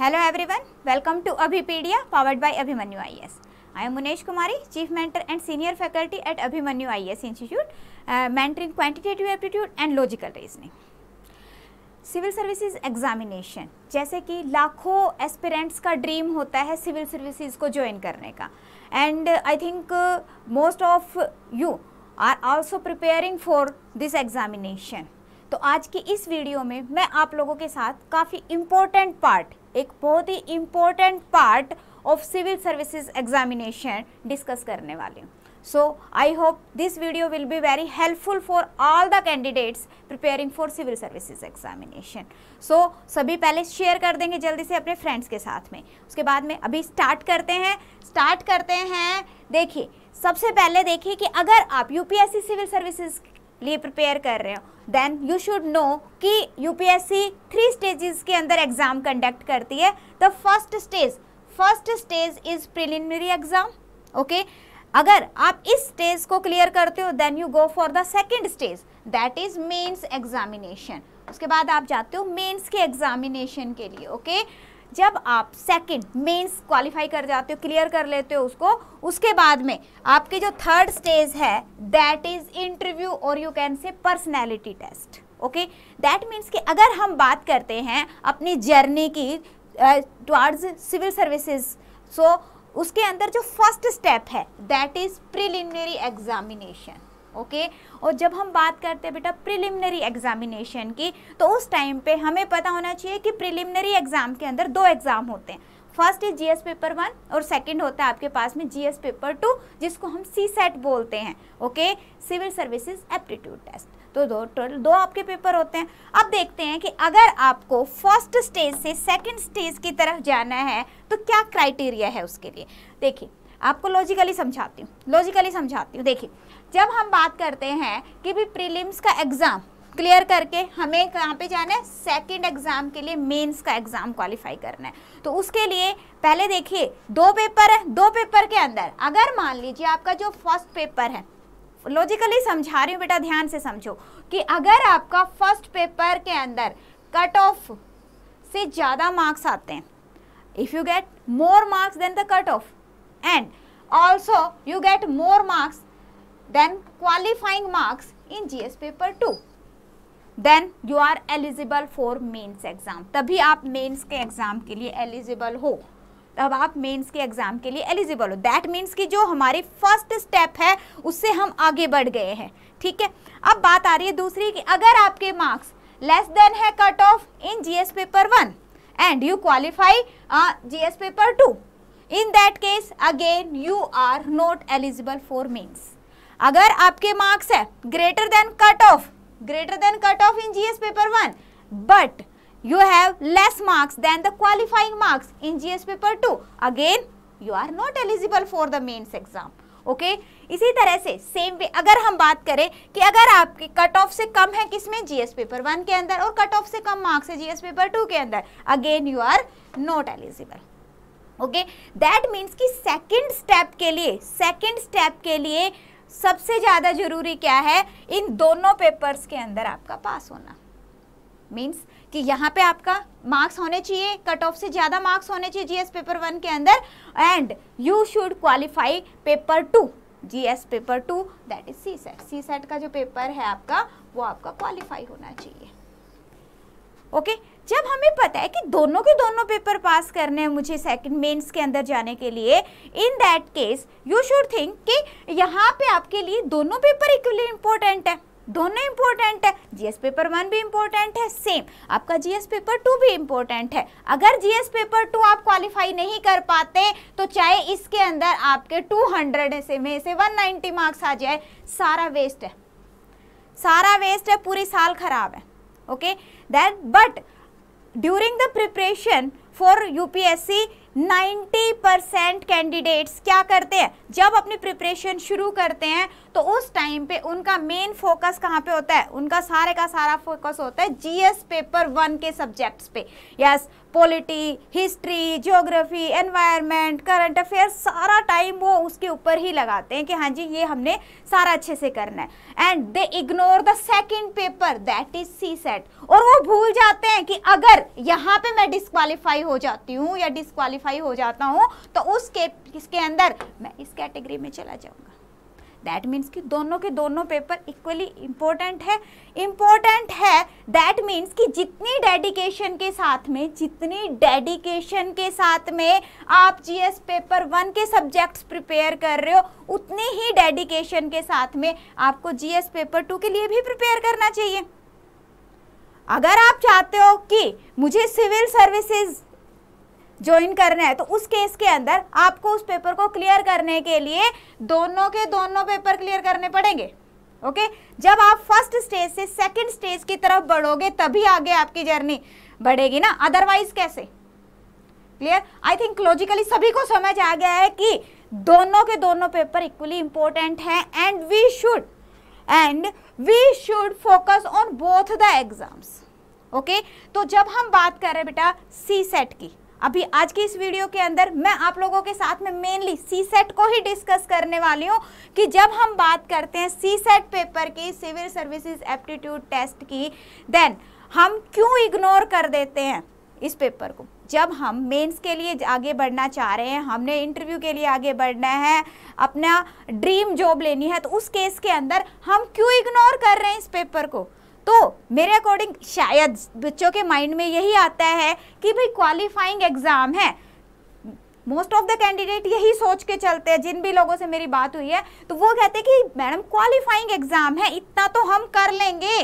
Hello everyone welcome to Abhipedia powered by Abhimanyu's I am Munesh Kumari chief mentor and senior faculty at Abhimanyu's institute mentoring quantitative aptitude and logical reasoning civil services examination जैसे कि लाखों aspirants का dream होता है civil services को join करने का and I think most of you are also preparing for this examination तो आज की इस वीडियो में मैं आप लोगों के साथ काफ़ी इम्पोर्टेंट पार्ट एक बहुत ही important part of civil services examination discuss करने वाली हूँ so I hope this video will be very helpful for all the candidates preparing for civil services examination so सभी पहले शेयर कर देंगे जल्दी से अपने फ्रेंड्स के साथ में उसके बाद में अभी स्टार्ट करते हैं स्टार्ट करते हैं देखिए सबसे पहले देखिए कि अगर आप यूपीएससी सिविल सर्विसेज लिए प्रिपेयर कर रहे हो देन यू शुड नो कि यूपीएससी थ्री स्टेजेस के अंदर एग्ज़ाम कंडक्ट करती है the first stage first stage is preliminary exam okay अगर आप इस स्टेज को क्लियर करते हो then you go for the second stage that is mains examination उसके बाद आप जाते हो मेंस के एग्जामिनेशन के लिए ओके okay? जब आप सेकंड मेंस क्वालिफाई कर जाते हो क्लियर कर लेते हो उसको उसके बाद में आपके जो थर्ड स्टेज है दैट इज इंटरव्यू और you can say personality test okay that means कि अगर हम बात करते हैं अपनी जर्नी की टुवार्ड्स सिविल सर्विसेज सो उसके अंदर जो फर्स्ट स्टेप है that is preliminary examination okay और जब हम बात करते हैं बेटा प्रिलिमिनरी एग्जामिनेशन की तो उस टाइम पे हमें पता होना चाहिए कि प्रिलिमिनरी एग्ज़ाम के अंदर दो एग्ज़ाम होते हैं first is GS paper one और सेकंड होता है आपके पास में जीएस पेपर टू जिसको हम सी सेट बोलते हैं okay civil services aptitude test तो दो टोटल दो आपके पेपर होते हैं अब देखते हैं कि अगर आपको फर्स्ट स्टेज से सेकंड स्टेज की तरफ जाना है तो क्या क्राइटेरिया है उसके लिए देखिए आपको लॉजिकली समझाती हूँ लॉजिकली समझाती हूँ देखिए जब हम बात करते हैं कि भी प्रीलिम्स का एग्ज़ाम क्लियर करके हमें कहाँ पे जाना है सेकंड एग्ज़ाम के लिए मेंस का एग्ज़ाम क्वालिफाई करना है तो उसके लिए पहले देखिए दो पेपर है दो पेपर के अंदर अगर मान लीजिए आपका जो फर्स्ट पेपर है लॉजिकली समझा रही हूँ बेटा ध्यान से समझो कि अगर आपका फर्स्ट पेपर के अंदर कट ऑफ से ज़्यादा मार्क्स आते हैं if you get more marks then the cut off and also you get more marks then qualifying marks in GS paper 2 then you are eligible for mains exam तभी आप mains के exam के लिए eligible हो तब आप mains के exam के लिए एलिजिबल हो दैट मीन्स कि जो हमारी फर्स्ट स्टेप है उससे हम आगे बढ़ गए हैं ठीक है अब बात आ रही है दूसरी कि अगर आपके मार्क्स लेस देन है cut off in GS paper one and you qualify GS paper two in that case again you are not eligible for mains अगर आपके मार्क्स है greater than cut off greater than cut off in GS paper one but you have less marks then the qualifying marks in GS paper two again you are not eligible for the mains exam okay okay? इसी तरह से same way अगर हम बात करें कि अगर आपके कट ऑफ से कम है किसमें जीएस पेपर वन के अंदर और कट ऑफ से कम मार्क्स है जीएस पेपर टू के अंदर again you are not eligible okay that means कि सेकंड स्टेप के लिए सेकंड स्टेप के लिए सबसे ज़्यादा जरूरी क्या है इन दोनों पेपर्स के अंदर आपका पास होना मीन्स कि यहाँ पे आपका मार्क्स होने चाहिए कट ऑफ से ज़्यादा मार्क्स होने चाहिए जीएस पेपर वन के अंदर and you should qualify paper two GS paper two that is CSAT CSAT का जो पेपर है आपका वो आपका क्वालिफाई होना चाहिए ओके okay? जब हमें पता है कि दोनों के दोनों पेपर पास करने हैं मुझे सेकंड मेंस के अंदर जाने के लिए in that case you should think कि यहाँ पे आपके लिए दोनों पेपर इक्वली इम्पोर्टेंट है दोनों इंपॉर्टेंट है जीएस पेपर वन भी इम्पोर्टेंट है सेम आपका जीएस पेपर टू भी इंपॉर्टेंट है अगर जीएस पेपर टू आप क्वालिफाई नहीं कर पाते तो चाहे इसके अंदर आपके 200 से में से 190 मार्क्स आ जाए सारा वेस्ट है सारा वेस्ट है पूरे साल खराब है okay that but during the preparation for UPSC 90 percent candidates क्या करते हैं जब अपनी प्रिपरेशन शुरू करते हैं तो उस टाइम पे उनका मेन फोकस कहाँ पे होता है उनका सारे का सारा फोकस होता है जीएस पेपर वन के सब्जेक्ट्स पे yes yes, polity history geography environment current affair सारा टाइम वो उसके ऊपर ही लगाते हैं कि हाँ जी ये हमने सारा अच्छे से करना है and they ignore the second paper that is CSAT और वो भूल जाते हैं कि अगर यहाँ पे मैं डिस्कालीफाई हो जाती हूँ या डिस्कालीफाई हो जाता हूँ तो उसके इसके अंदर मैं इस कैटेगरी में चला जाऊँगा दैट मीन्स कि दोनों के दोनों पेपर इक्वली इम्पोर्टेंट है इम्पोर्टेंट है दैट मीन्स कि जितनी डेडिकेशन के साथ में जितनी डेडिकेशन के साथ में आप जीएस पेपर वन के सब्जेक्ट्स प्रिपेयर कर रहे हो उतनी ही डेडिकेशन के साथ में आपको जीएस पेपर टू के लिए भी प्रिपेयर करना चाहिए अगर आप चाहते हो कि मुझे सिविल सर्विसेज ज्वाइन करना है तो उस केस के अंदर आपको उस पेपर को क्लियर करने के लिए दोनों के दोनों पेपर क्लियर करने पड़ेंगे ओके जब आप फर्स्ट स्टेज से सेकंड स्टेज की तरफ बढ़ोगे तभी आगे आपकी जर्नी बढ़ेगी ना अदरवाइज कैसे क्लियर आई थिंक लॉजिकली सभी को समझ आ गया है कि दोनों के दोनों पेपर इक्वली इंपॉर्टेंट हैं and we should and we should focus on both the exams okay तो जब हम बात कर रहे हैं बेटा सी सेट की अभी आज की इस वीडियो के अंदर मैं आप लोगों के साथ में मेनली सी सेट को ही डिस्कस करने वाली हूँ कि जब हम बात करते हैं सी सेट पेपर की सिविल सर्विसेज एप्टीट्यूड टेस्ट की देन हम क्यों इग्नोर कर देते हैं इस पेपर को जब हम मेंस के लिए आगे बढ़ना चाह रहे हैं हमने इंटरव्यू के लिए आगे बढ़ना है अपना ड्रीम जॉब लेनी है तो उस केस के अंदर हम क्यों इग्नोर कर रहे हैं इस पेपर को तो मेरे अकॉर्डिंग शायद बच्चों के माइंड में यही आता है कि भाई क्वालिफाइंग एग्ज़ाम है मोस्ट ऑफ द कैंडिडेट यही सोच के चलते हैं जिन भी लोगों से मेरी बात हुई है तो वो कहते हैं कि मैडम क्वालिफाइंग एग्ज़ाम है इतना तो हम कर लेंगे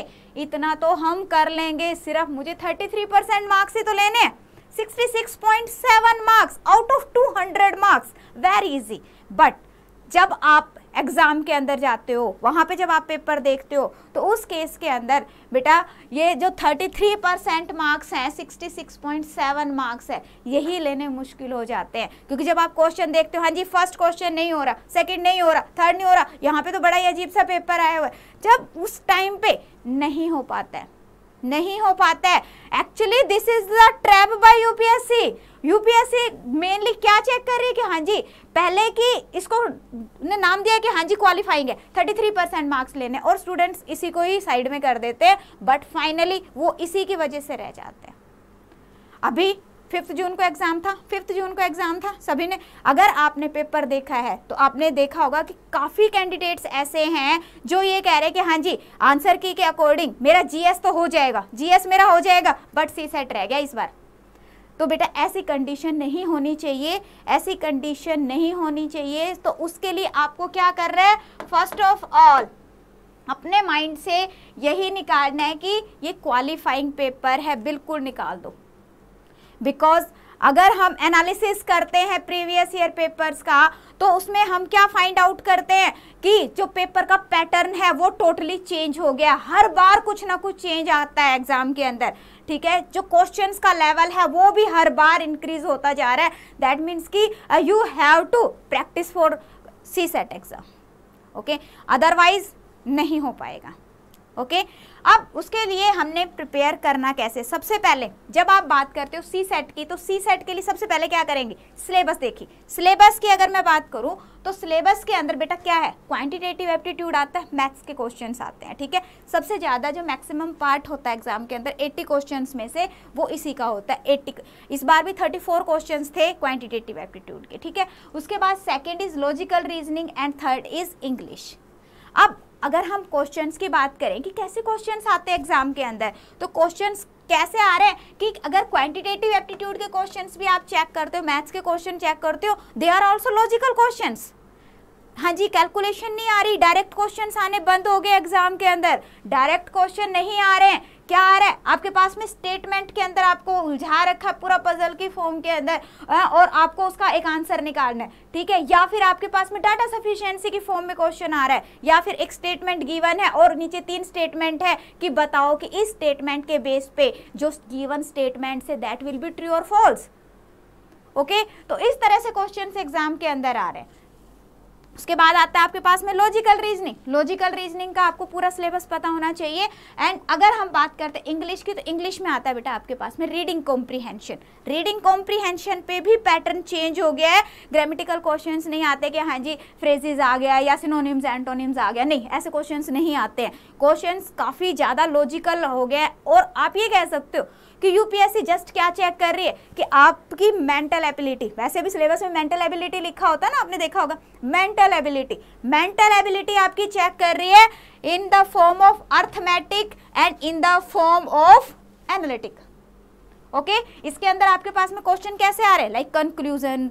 इतना तो हम कर लेंगे सिर्फ मुझे 33 परसेंट मार्क्स ही तो लेने 66.7 marks out of 200 marks very easy but जब आप एग्ज़ाम के अंदर जाते हो वहाँ पे जब आप पेपर देखते हो तो उस केस के अंदर बेटा ये जो 33 परसेंट मार्क्स हैं 66.7 मार्क्स है यही लेने मुश्किल हो जाते हैं क्योंकि जब आप क्वेश्चन देखते हो हाँ जी फर्स्ट क्वेश्चन नहीं हो रहा सेकंड नहीं हो रहा थर्ड नहीं हो रहा यहाँ पे तो बड़ा ही अजीब सा पेपर आया हुआ है जब उस टाइम पे नहीं हो पाता है नहीं हो पाता है actually this is the trap by UPSC UPSC mainly क्या चेक कर रही है कि हाँ जी पहले की इसको ने नाम दिया कि हाँ जी क्वालिफाइंग है 33 परसेंट मार्क्स लेने और स्टूडेंट्स इसी को ही साइड में कर देते हैं बट फाइनली वो इसी की वजह से रह जाते हैं अभी फिफ्थ जून को एग्ज़ाम था फिफ्थ जून को एग्ज़ाम था सभी ने अगर आपने पेपर देखा है तो आपने देखा होगा कि काफ़ी कैंडिडेट्स ऐसे हैं जो ये कह रहे हैं कि हाँ जी आंसर की के अकॉर्डिंग मेरा जीएस तो हो जाएगा जीएस मेरा हो जाएगा बट सी सेट रह गया इस बार तो बेटा ऐसी कंडीशन नहीं होनी चाहिए ऐसी कंडीशन नहीं होनी चाहिए तो उसके लिए आपको क्या कर रहा है फर्स्ट ऑफ ऑल अपने माइंड से यही निकालना है कि ये क्वालिफाइंग पेपर है बिल्कुल निकाल दो बिकॉज अगर हम एनालिसिस करते हैं प्रीवियस ईयर पेपर्स का तो उसमें हम क्या फाइंड आउट करते हैं कि जो पेपर का पैटर्न है वो टोटली चेंज हो गया हर बार कुछ ना कुछ चेंज आता है एग्जाम के अंदर ठीक है जो क्वेश्चंस का लेवल है वो भी हर बार इंक्रीज होता जा रहा है दैट मीन्स कि you have to practise for CSAT exam okay otherwise नहीं हो पाएगा ओके अब उसके लिए हमने प्रिपेयर करना कैसे सबसे पहले जब आप बात करते हो सी सेट की तो सी सेट के लिए सबसे पहले क्या करेंगे सिलेबस देखिए सिलेबस की अगर मैं बात करूं तो सिलेबस के अंदर बेटा क्या है क्वांटिटेटिव एप्टीट्यूड आता है मैथ्स के क्वेश्चंस आते हैं ठीक है सबसे ज़्यादा जो मैक्सिमम पार्ट होता है एग्जाम के अंदर 80 क्वेश्चंस में से वो इसी का होता है एट्टी इस बार भी 34 क्वेश्चंस थे क्वांटिटेटिव एप्टीट्यूड के ठीक है उसके बाद second is logical reasoning and third is English अब अगर हम क्वेश्चंस की बात करें कि कैसे क्वेश्चंस आते हैं एग्जाम के अंदर तो क्वेश्चंस कैसे आ रहे हैं कि अगर क्वांटिटेटिव एप्टीट्यूड के क्वेश्चंस भी आप चेक करते हो मैथ्स के क्वेश्चन चेक करते हो they are also logical questions हाँ जी कैलकुलेशन नहीं आ रही डायरेक्ट क्वेश्चन आने बंद हो गए एग्जाम के अंदर डायरेक्ट क्वेश्चन नहीं आ रहे हैं क्या आ रहा है आपके पास में स्टेटमेंट के अंदर आपको उलझा रखा है पूरा पजल की फॉर्म के अंदर और आपको उसका एक आंसर निकालना है ठीक है या फिर आपके पास में डाटा सफिशियंसी की फॉर्म में क्वेश्चन आ रहा है या फिर एक स्टेटमेंट गिवन है और नीचे तीन स्टेटमेंट है कि बताओ कि इस स्टेटमेंट के बेस पे जो गिवन स्टेटमेंट से दैट विल बी ट्रू और फॉल्स ओके तो इस तरह से क्वेश्चन एग्जाम के अंदर आ रहे हैं उसके बाद आता है आपके पास में लॉजिकल रीजनिंग लॉजिकल रीजनिंग का आपको पूरा सिलेबस पता होना चाहिए एंड अगर हम बात करते हैं इंग्लिश की तो इंग्लिश में आता है बेटा आपके पास में रीडिंग कॉम्प्रीहेंशन रीडिंग कॉम्प्रीहेंशन पे भी पैटर्न चेंज हो गया है ग्रामेटिकल क्वेश्चन नहीं आते कि हाँ जी फ्रेजेज आ गया या सिनोनिम्स एंटोनिम्स आ गया नहीं ऐसे क्वेश्चन नहीं आते हैं क्वेश्चन काफ़ी ज़्यादा लॉजिकल हो गया और आप ये कह सकते हो कि यूपीएससी जस्ट क्या चेक कर रही है कि आपकी मेंटल एबिलिटी वैसे भी सिलेबस में मेंटल एबिलिटी लिखा होता है ना आपने देखा होगा मेंटल एबिलिटी मेंटल एबिलिटी आपकी चेक कर रही है in the form of arithmetic and in the form of analytic okay okay? इसके अंदर आपके पास में क्वेश्चन कैसे आ रहे हैं लाइक कंक्लूजन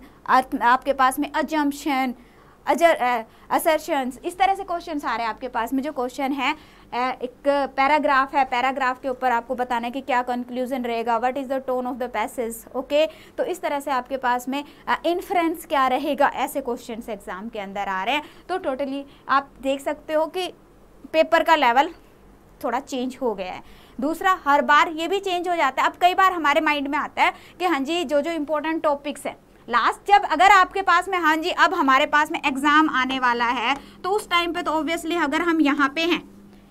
आपके पास में अजम्पन अजर असर्शंस इस तरह से क्वेश्चन आ रहे हैं आपके पास में जो क्वेश्चन है एक पैराग्राफ है पैराग्राफ के ऊपर आपको बताना है कि क्या कंक्लूजन रहेगा what is the tone of the passage okay तो इस तरह से आपके पास में इन्फ्रेंस क्या रहेगा ऐसे क्वेश्चन एग्ज़ाम के अंदर आ रहे हैं तो टोटली आप देख सकते हो कि पेपर का लेवल थोड़ा चेंज हो गया है दूसरा हर बार ये भी चेंज हो जाता है अब कई बार हमारे माइंड में आता है कि हाँ जी जो जो इम्पोर्टेंट टॉपिक्स हैं लास्ट जब अगर आपके पास में हाँ जी अब हमारे पास में एग्ज़ाम आने वाला है तो उस टाइम पे तो ऑब्वियसली अगर हम यहाँ पे हैं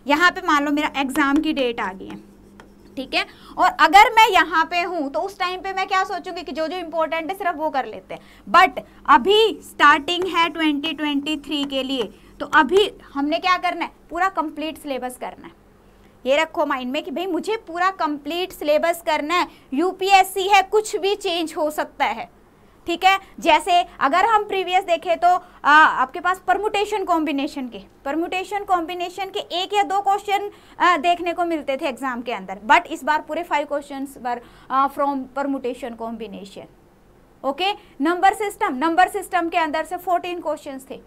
यहाँ पे मान लो मेरा एग्ज़ाम की डेट आ गई है ठीक है और अगर मैं यहाँ पे हूँ तो उस टाइम पे मैं क्या सोचूंगी कि जो जो इम्पोर्टेंट है सिर्फ वो कर लेते हैं बट अभी स्टार्टिंग है थ्री के लिए तो अभी हमने क्या करना है पूरा कंप्लीट सिलेबस करना है ये रखो माइंड में कि भाई मुझे पूरा कंप्लीट सिलेबस करना है यूपीएससी है कुछ भी चेंज हो सकता है ठीक है जैसे अगर हम प्रीवियस देखें तो आ, आपके पास परमुटेशन कॉम्बिनेशन के परमुटेशन कॉम्बिनेशन के एक या दो क्वेश्चन देखने को मिलते थे एग्जाम के अंदर बट इस बार पूरे फाइव क्वेश्चन पर from permutation combination okay number system number system के अंदर से फोर्टीन क्वेश्चन थे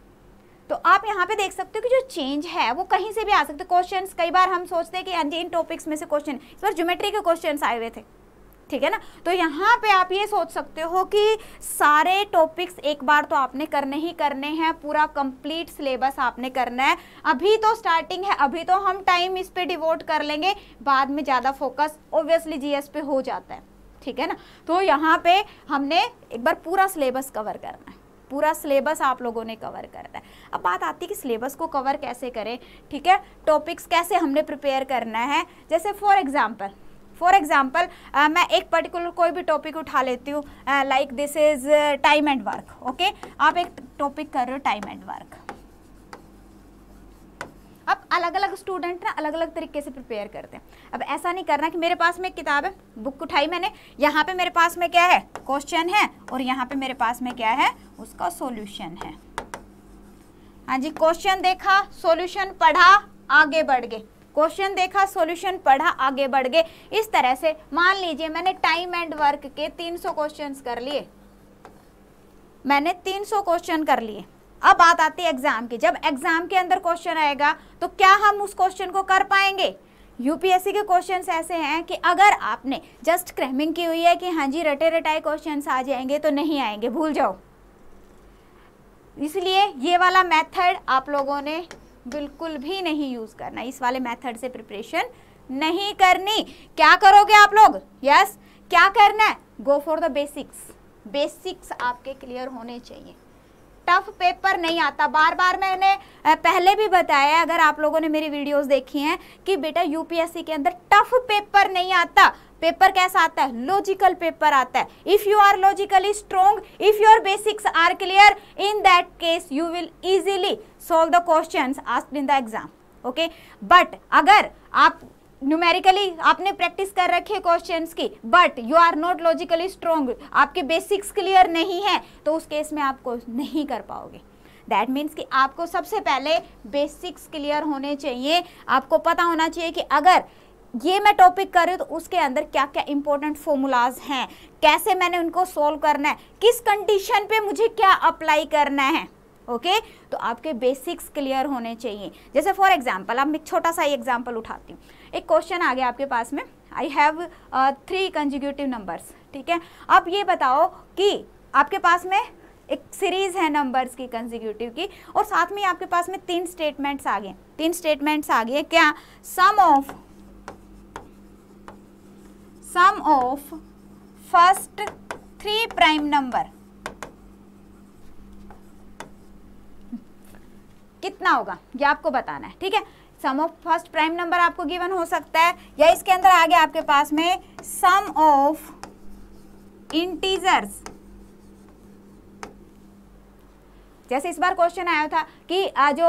तो आप यहाँ पे देख सकते हो कि जो चेंज है वो कहीं से भी आ सकते क्वेश्चंस कई बार हम सोचते हैं कि इन टॉपिक्स में से क्वेश्चन इस बार ज्योमेट्री के क्वेश्चंस आए हुए थे ठीक है ना तो यहाँ पे आप ये सोच सकते हो कि सारे टॉपिक्स एक बार तो आपने करने ही करने हैं पूरा कंप्लीट सिलेबस आपने करना है अभी तो स्टार्टिंग है अभी तो हम टाइम इस पे डिवोट कर लेंगे बाद में ज़्यादा फोकस ओब्वियसली जीएस पे हो जाता है ठीक है ना तो यहाँ पे हमने एक बार पूरा सिलेबस कवर करना है पूरा सिलेबस आप लोगों ने कवर करना है अब बात आती है कि सिलेबस को कवर कैसे करें ठीक है टॉपिक्स कैसे हमने प्रिपेयर करना है जैसे for example for example uh, मैं एक पर्टिकुलर कोई भी टॉपिक उठा लेती हूँ like this is time and work okay आप एक टॉपिक कर रहे हो टाइम एंड वर्क अब अलग अलग स्टूडेंट ना अलग अलग तरीके से प्रिपेयर करते हैं अब ऐसा नहीं करना कि मेरे पास में एक किताब है बुक उठाई मैंने यहाँ पे मेरे पास में क्या है क्वेश्चन है और यहाँ पे मेरे पास में क्या है उसका सॉल्यूशन है हाँ जी क्वेश्चन देखा सॉल्यूशन पढ़ा आगे बढ़ गए क्वेश्चन देखा सॉल्यूशन पढ़ा आगे बढ़ गए इस तरह से मान लीजिए मैंने टाइम एंड वर्क के 300 क्वेश्चंस कर लिए मैंने 300 क्वेश्चन कर लिए अब बात आती है एग्जाम की जब एग्जाम के अंदर क्वेश्चन आएगा तो क्या हम उस क्वेश्चन को कर पाएंगे यूपीएससी के क्वेश्चंस ऐसे हैं कि अगर आपने जस्ट क्रैमिंग की हुई है कि हाँ जी रटे रटाए क्वेश्चंस आ जाएंगे तो नहीं आएंगे भूल जाओ इसलिए ये वाला मेथड आप लोगों ने बिल्कुल भी नहीं यूज़ करना इस वाले मेथड से प्रिपरेशन नहीं करनी क्या करोगे आप लोग यस yes? क्या करना है go for the basics basics आपके क्लियर होने चाहिए टफ पेपर नहीं आता बार बार मैंने पहले भी बताया अगर आप लोगों ने मेरी वीडियोस देखी हैं कि बेटा यूपीएससी के अंदर टफ पेपर नहीं आता पेपर कैसा आता है लॉजिकल पेपर आता है if you are logically strong if your basics are clear in that case you will easily solve the question asked in the exam okay but अगर आप न्यूमेरिकली आपने प्रैक्टिस कर रखे क्वेश्चंस की but you are not logically strong आपके basics clear नहीं है तो उस केस में आपको नहीं कर पाओगे दैट मीन्स कि आपको सबसे पहले बेसिक्स क्लियर होने चाहिए आपको पता होना चाहिए कि अगर ये मैं टॉपिक कर रही हूँ तो उसके अंदर क्या क्या इंपॉर्टेंट फॉर्मूलाज हैं कैसे मैंने उनको सोल्व करना है किस कंडीशन पे मुझे क्या अप्लाई करना है ओके okay? तो आपके बेसिक्स क्लियर होने चाहिए जैसे फॉर एग्जाम्पल अब मैं छोटा सा ही एग्जाम्पल उठाती हूँ एक क्वेश्चन आ गया आपके पास में I have three consecutive numbers ठीक है अब ये बताओ कि आपके पास में एक सीरीज़ है नंबर्स की कंजिक्यूटिव की और साथ में आपके पास में तीन स्टेटमेंट्स आ गए तीन स्टेटमेंट्स आ गए क्या sum of sum of first three prime number कितना होगा ये आपको बताना है ठीक है sum of first prime number आपको गिवन हो सकता है या इसके अंदर आगे आपके पास में सम ऑफ इंटीजर्स जैसे इस बार क्वेश्चन आया था कि जो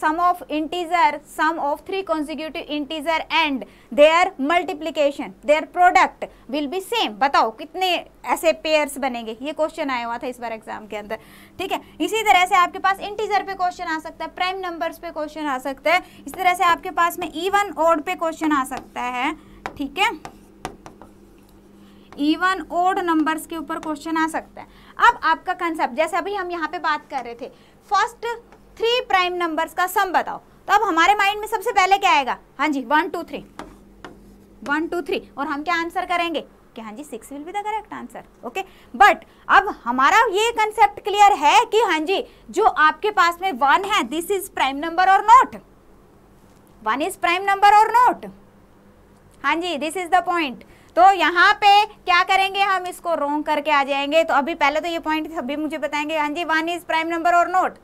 sum of integer sum of three consecutive integer and their multiplication their product will be same बताओ कितने ऐसे पेयर्स बनेंगे ये क्वेश्चन आया हुआ था इस बार एग्जाम के अंदर ठीक है इसी तरह से आपके पास इंटीजर पे क्वेश्चन आ सकता है प्राइम नंबर्स पे क्वेश्चन आ सकता है इसी तरह से आपके पास में इवन ओड पे क्वेश्चन आ सकता है ठीक है इवन ओड नंबर्स के ऊपर क्वेश्चन आ सकता है अब आपका कंसेप्ट जैसे अभी हम यहाँ पे बात कर रहे थे फर्स्ट थ्री प्राइम नंबर्स का सम बताओ तो अब हमारे माइंड में सबसे पहले क्या आएगा हाँ जी one two three one two three और हम क्या आंसर करेंगे कि हाँ जी six will be the correct answer okay but अब हमारा ये कंसेप्ट क्लियर है कि हाँ जी जो आपके पास में वन है दिस इज प्राइम नंबर और not one is prime number और नॉट हाँ जी दिस इज द पॉइंट तो यहाँ पे क्या करेंगे हम इसको रोंग करके आ जाएंगे तो अभी पहले तो ये पॉइंट अभी मुझे बताएंगे हाँ जी वन इज प्राइम नंबर और नोट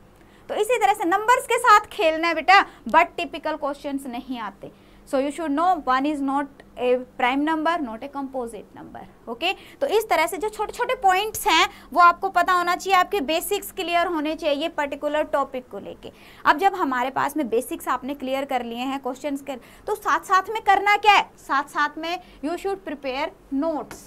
तो इसी तरह से नंबर्स के साथ खेलना है बेटा बट टिपिकल क्वेश्चंस नहीं आते so you should know one is not a prime number not a composite number okay तो इस तरह से जो छोटे छोटे पॉइंट्स हैं वो आपको पता होना चाहिए आपके बेसिक्स क्लियर होने चाहिए पर्टिकुलर टॉपिक को लेके अब जब हमारे पास में बेसिक्स आपने क्लियर कर लिए हैं क्वेश्चन कर तो साथ साथ में करना क्या है साथ साथ में you should prepare notes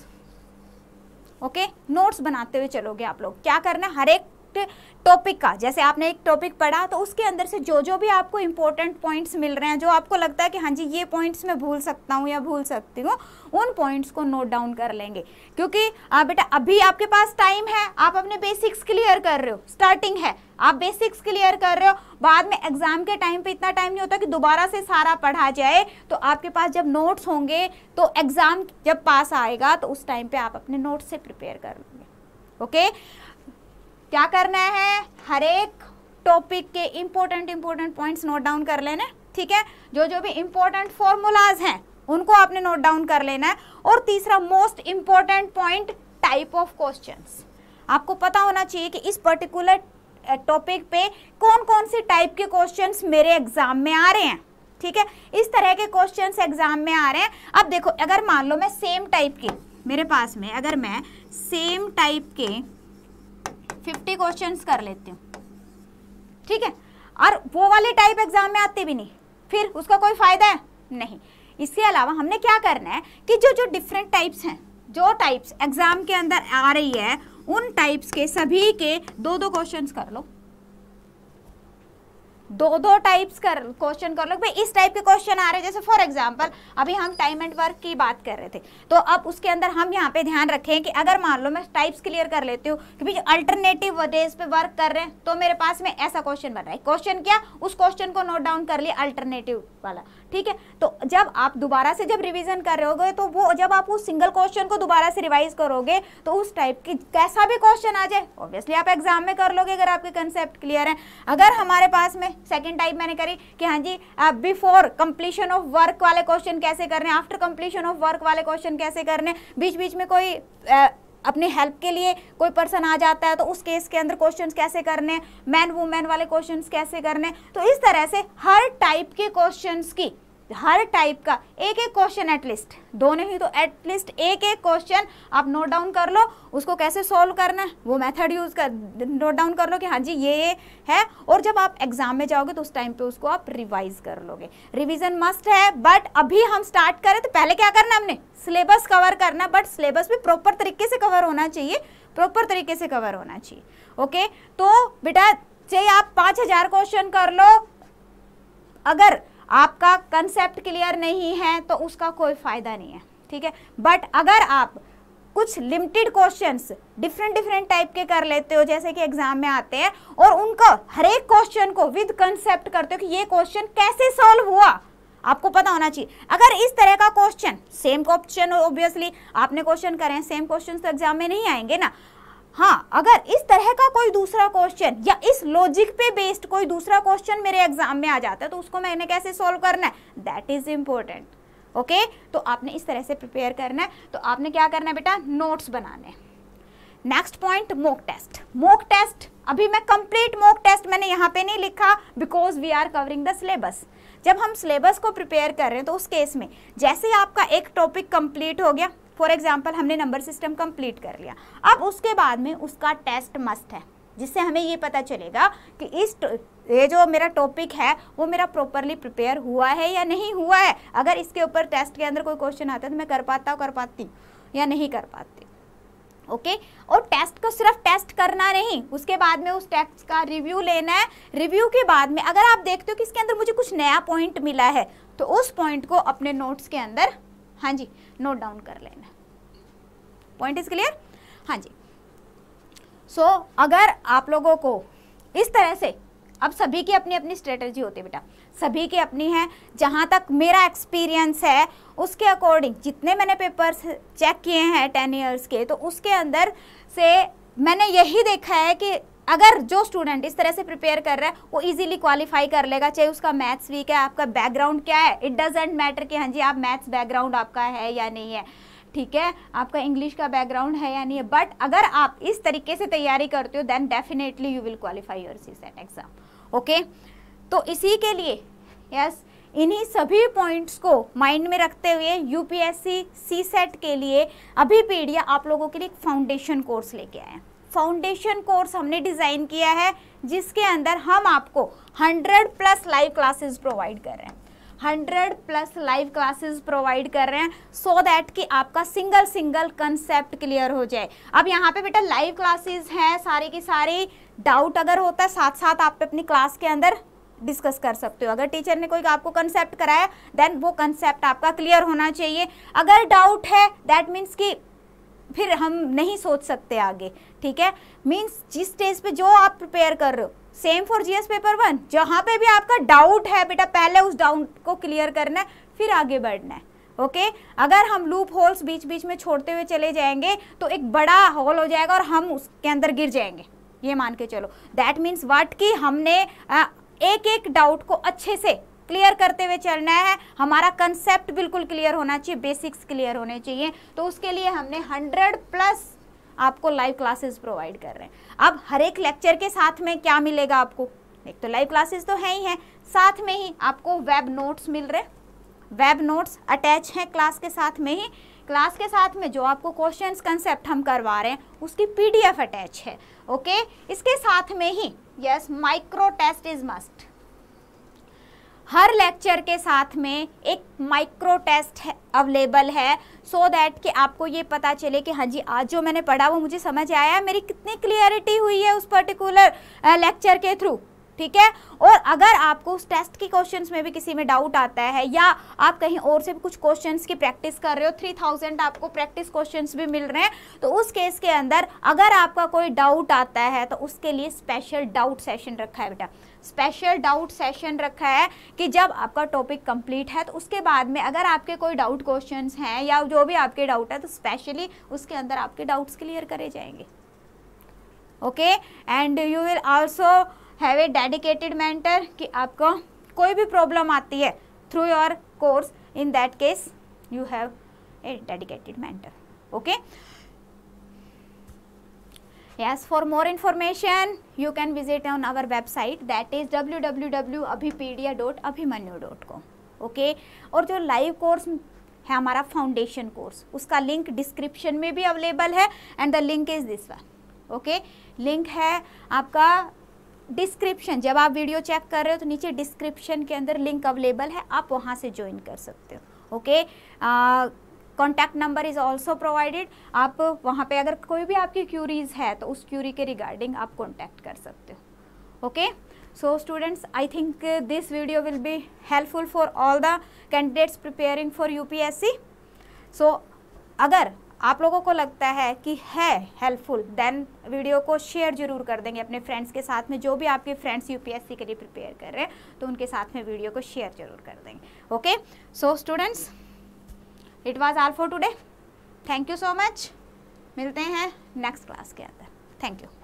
okay notes बनाते हुए चलोगे आप लोग क्या करना है हर एक एक टॉपिक का जैसे आपने एक टॉपिक पढ़ा तो उसके अंदर से जो जो भी आपको इंपॉर्टेंट पॉइंट्स मिल रहे हैं जो आपको लगता है कि हाँ जी ये पॉइंट्स मैं भूल सकता हूँ या भूल सकती हूँ उन पॉइंट्स को नोट डाउन कर लेंगे क्योंकि बेटा अभी आपके पास टाइम है आप अपने बेसिक्स क्लियर कर रहे हो स्टार्टिंग है आप बेसिक्स क्लियर कर रहे हो बाद में एग्जाम के टाइम पे इतना टाइम नहीं होता कि दोबारा से सारा पढ़ा जाए तो आपके पास जब नोट्स होंगे तो एग्जाम जब पास आएगा तो उस टाइम पे आप अपने नोट्स से प्रिपेयर कर लेंगे ओके okay? क्या करना है हर एक टॉपिक के important important points note down कर लेने ठीक है जो जो भी इम्पोर्टेंट फॉर्मूलाज हैं उनको आपने नोट डाउन कर लेना है और तीसरा most important point type of question आपको पता होना चाहिए कि इस पर्टिकुलर टॉपिक पे कौन कौन से टाइप के क्वेश्चन मेरे एग्जाम में आ रहे हैं ठीक है इस तरह के क्वेश्चन एग्जाम में आ रहे हैं अब देखो अगर मान लो मैं सेम टाइप के मेरे पास में अगर मैं सेम टाइप के फिफ्टी क्वेश्चन कर लेती हूँ ठीक है और वो वाले टाइप एग्जाम में आते भी नहीं फिर उसका कोई फ़ायदा है नहीं इसके अलावा हमने क्या करना है कि जो जो डिफरेंट टाइप्स हैं जो टाइप्स एग्ज़ाम के अंदर आ रही है उन टाइप्स के सभी के दो दो क्वेश्चंस कर लो दो दो टाइप्स कर क्वेश्चन कर लो भाई इस टाइप के क्वेश्चन आ रहे हैं जैसे फॉर एग्जांपल अभी हम टाइम एंड वर्क की बात कर रहे थे तो अब उसके अंदर हम यहाँ पे ध्यान रखें कि अगर मान लो मैं टाइप्स क्लियर कर लेती हूँ कि भाई अल्टरनेटिव डेज पे वर्क कर रहे हैं तो मेरे पास में ऐसा क्वेश्चन बन रहा है क्वेश्चन क्या उस क्वेश्चन को नोट डाउन कर लिया अल्टरनेटिव वाला ठीक है तो जब आप दोबारा से जब रिविजन कर रहे हो तो वो जब आप उस सिंगल क्वेश्चन को दोबारा से रिवाइज करोगे तो उस टाइप की कैसा भी क्वेश्चन आ जाए ऑब्वियसली आप एग्जाम में कर लोगे अगर आपके कंसेप्ट क्लियर है अगर हमारे पास में सेकेंड टाइप मैंने करी कि हाँ जी बिफोर कंप्लीशन ऑफ वर्क वाले क्वेश्चन कैसे करने आफ्टर कंप्लीशन ऑफ वर्क वाले क्वेश्चन कैसे करने बीच बीच में कोई आ, अपने हेल्प के लिए कोई पर्सन आ जाता है तो उस केस के अंदर क्वेश्चंस कैसे करने मैन वुमेन वाले क्वेश्चंस कैसे करने तो इस तरह से हर टाइप के क्वेश्चंस की हर टाइप का एक एक क्वेश्चन एटलीस्ट दोनों ही तो एटलीस्ट एक एक क्वेश्चन आप नोट डाउन कर लो उसको कैसे सॉल्व करना है वो मेथड यूज़ कर नोट डाउन कर लो कि हाँ जी ये ये है और जब आप एग्जाम में जाओगे तो उस टाइम पे उसको आप रिवाइज कर लोगे रिविजन मस्ट है बट अभी हम स्टार्ट करें तो पहले क्या करना हमने सिलेबस कवर करना बट सिलेबस भी प्रॉपर तरीके से कवर होना चाहिए प्रॉपर तरीके से कवर होना चाहिए ओके तो बेटा चाहिए आप पाँच हज़ार क्वेश्चन कर लो अगर आपका कंसेप्ट क्लियर नहीं है तो उसका कोई फ़ायदा नहीं है ठीक है बट अगर आप कुछ limited questions different different type के कर लेते हो जैसे कि एग्जाम में आते हैं और उनको हर एक क्वेश्चन को विद कंसेप्ट करते हो कि ये क्वेश्चन कैसे सॉल्व हुआ आपको पता होना चाहिए अगर इस तरह का क्वेश्चन सेम क्वेश्चन ऑब्वियसली आपने क्वेश्चन करें सेम क्वेश्चन तो एग्जाम में नहीं आएंगे ना हाँ अगर इस तरह का कोई दूसरा क्वेश्चन या इस लॉजिक पे बेस्ड कोई दूसरा क्वेश्चन मेरे एग्जाम में आ जाता है तो उसको मैंने कैसे सॉल्व करना है दैट इज इम्पोर्टेंट ओके तो आपने इस तरह से प्रिपेयर करना है तो आपने क्या करना है बेटा नोट्स बनाने next point mock test mock test अभी मैं कंप्लीट मोक टेस्ट मैंने यहाँ पे नहीं लिखा because we are covering the syllabus जब हम सिलेबस को प्रिपेयर कर रहे हैं तो उस केस में जैसे आपका एक टॉपिक कंप्लीट हो गया फॉर एग्जाम्पल हमने नंबर सिस्टम कंप्लीट कर लिया अब उसके बाद में उसका टेस्ट मस्ट है जिससे हमें ये पता चलेगा कि इस ये जो मेरा टॉपिक है वो मेरा प्रॉपरली प्रिपेयर हुआ है या नहीं हुआ है अगर इसके ऊपर टेस्ट के अंदर कोई क्वेश्चन आता है तो मैं कर पाता कर पाती या नहीं कर पाती ओके okay? और टेस्ट को सिर्फ टेस्ट करना नहीं उसके बाद में उस टेस्ट का रिव्यू लेना है रिव्यू के बाद में अगर आप देखते हो कि इसके अंदर मुझे कुछ नया पॉइंट मिला है तो उस पॉइंट को अपने नोट्स के अंदर हाँ जी नोट डाउन कर लेना पॉइंट इज क्लियर हाँ जी सो so, अगर आप लोगों को इस तरह से अब सभी की अपनी अपनी स्ट्रेटजी होती है बेटा सभी की अपनी है जहाँ तक मेरा एक्सपीरियंस है उसके अकॉर्डिंग जितने मैंने पेपर्स चेक किए हैं टेन इयर्स के तो उसके अंदर से मैंने यही देखा है कि अगर जो स्टूडेंट इस तरह से प्रिपेयर कर रहा है वो इजीली क्वालिफाई कर लेगा चाहे उसका मैथ्स वीक है आपका बैकग्राउंड क्या है इट डजेंट मैटर कि हाँ जी आप मैथ्स बैकग्राउंड आपका है या नहीं है ठीक है आपका इंग्लिश का बैकग्राउंड है या नहीं है बट अगर आप इस तरीके से तैयारी करते हो then definitely you will qualify your CSAT exam okay तो इसी के लिए यस yes, इन्हीं सभी पॉइंट्स को माइंड में रखते हुए यूपीएससी सी सेट के लिए अभी पीडिया आप लोगों के लिए एक फाउंडेशन कोर्स लेके आए हैं फाउंडेशन कोर्स हमने डिज़ाइन किया है जिसके अंदर हम आपको 100 प्लस लाइव क्लासेस प्रोवाइड कर रहे हैं 100 प्लस लाइव क्लासेस प्रोवाइड कर रहे हैं सो so दैट कि आपका सिंगल सिंगल कंसेप्ट क्लियर हो जाए अब यहाँ पे बेटा लाइव क्लासेस हैं सारे के सारे डाउट अगर होता है साथ साथ आप अपनी क्लास के अंदर डिस्कस कर सकते हो अगर टीचर ने कोई आपको कंसेप्ट कराया देन वो कंसेप्ट आपका क्लियर होना चाहिए अगर डाउट है दैट मीन्स कि फिर हम नहीं सोच सकते आगे ठीक है मीन्स जिस स्टेज पे जो आप प्रिपेयर कर रहे हो same for GS paper one जहाँ पे भी आपका डाउट है बेटा पहले उस डाउट को क्लियर करना है फिर आगे बढ़ना है ओके okay? अगर हम लूप होल्स बीच बीच में छोड़ते हुए चले जाएंगे तो एक बड़ा होल हो जाएगा और हम उसके अंदर गिर जाएंगे ये मान के चलो दैट मीन्स वट कि हमने आ, एक एक डाउट को अच्छे से क्लियर करते हुए चलना है हमारा कंसेप्ट बिल्कुल क्लियर होना चाहिए बेसिक्स क्लियर होने चाहिए तो उसके लिए हमने हंड्रेड प्लस आपको लाइव क्लासेस प्रोवाइड कर रहे हैं अब हर एक लेक्चर के साथ में क्या मिलेगा आपको एक तो लाइव क्लासेस तो है ही हैं साथ में ही आपको वेब नोट्स मिल रहे वेब नोट्स अटैच हैं क्लास के साथ में ही क्लास के साथ में जो आपको क्वेश्चंस कंसेप्ट हम करवा रहे हैं उसकी पीडीएफ अटैच है ओके इसके साथ में ही yes micro test is must हर लेक्चर के साथ में एक माइक्रो टेस्ट अवेलेबल है सो so दैट कि आपको ये पता चले कि हाँ जी आज जो मैंने पढ़ा वो मुझे समझ आया मेरी कितनी क्लियरिटी हुई है उस पर्टिकुलर लेक्चर के थ्रू ठीक है और अगर आपको उस टेस्ट के क्वेश्चन में भी किसी में डाउट आता है या आप कहीं और से भी कुछ क्वेश्चन की प्रैक्टिस कर रहे हो थ्री थाउजेंड आपको प्रैक्टिस क्वेश्चन भी मिल रहे हैं तो उस केस के अंदर अगर आपका कोई डाउट आता है तो उसके लिए स्पेशल डाउट सेशन रखा है बेटा स्पेशल डाउट सेशन रखा है कि जब आपका टॉपिक कंप्लीट है तो उसके बाद में अगर आपके कोई डाउट क्वेश्चंस हैं या जो भी आपके डाउट है तो स्पेशली उसके अंदर आपके डाउट्स क्लियर करे जाएंगे okay and you will also have a dedicated mentor कि आपको कोई भी प्रॉब्लम आती है through your course in that case you have a dedicated mentor okay for more information you can visit on for website that is W W W Abhipedia dot Abhimanyu dot com okay और जो live course है हमारा foundation course उसका link description में भी available है and the link is this one okay link है आपका डिस्क्रिप्शन जब आप वीडियो चेक कर रहे हो तो नीचे डिस्क्रिप्शन के अंदर लिंक अवेलेबल है आप वहाँ से ज्वाइन कर सकते हो okay contact number is also provided आप वहाँ पे अगर कोई भी आपकी क्यूरीज है तो उस क्यूरी के रिगार्डिंग आप कॉन्टैक्ट कर सकते हो okay so students I think this video will be helpful for all the candidates preparing for you so अगर आप लोगों को लगता है कि है हेल्पफुल देन वीडियो को शेयर जरूर कर देंगे अपने फ्रेंड्स के साथ में जो भी आपके फ्रेंड्स यूपीएससी के लिए प्रिपेयर कर रहे हैं तो उनके साथ में वीडियो को शेयर जरूर कर देंगे okay so students it was all for today thank you so much मिलते हैं नेक्स्ट क्लास के अंदर थैंक यू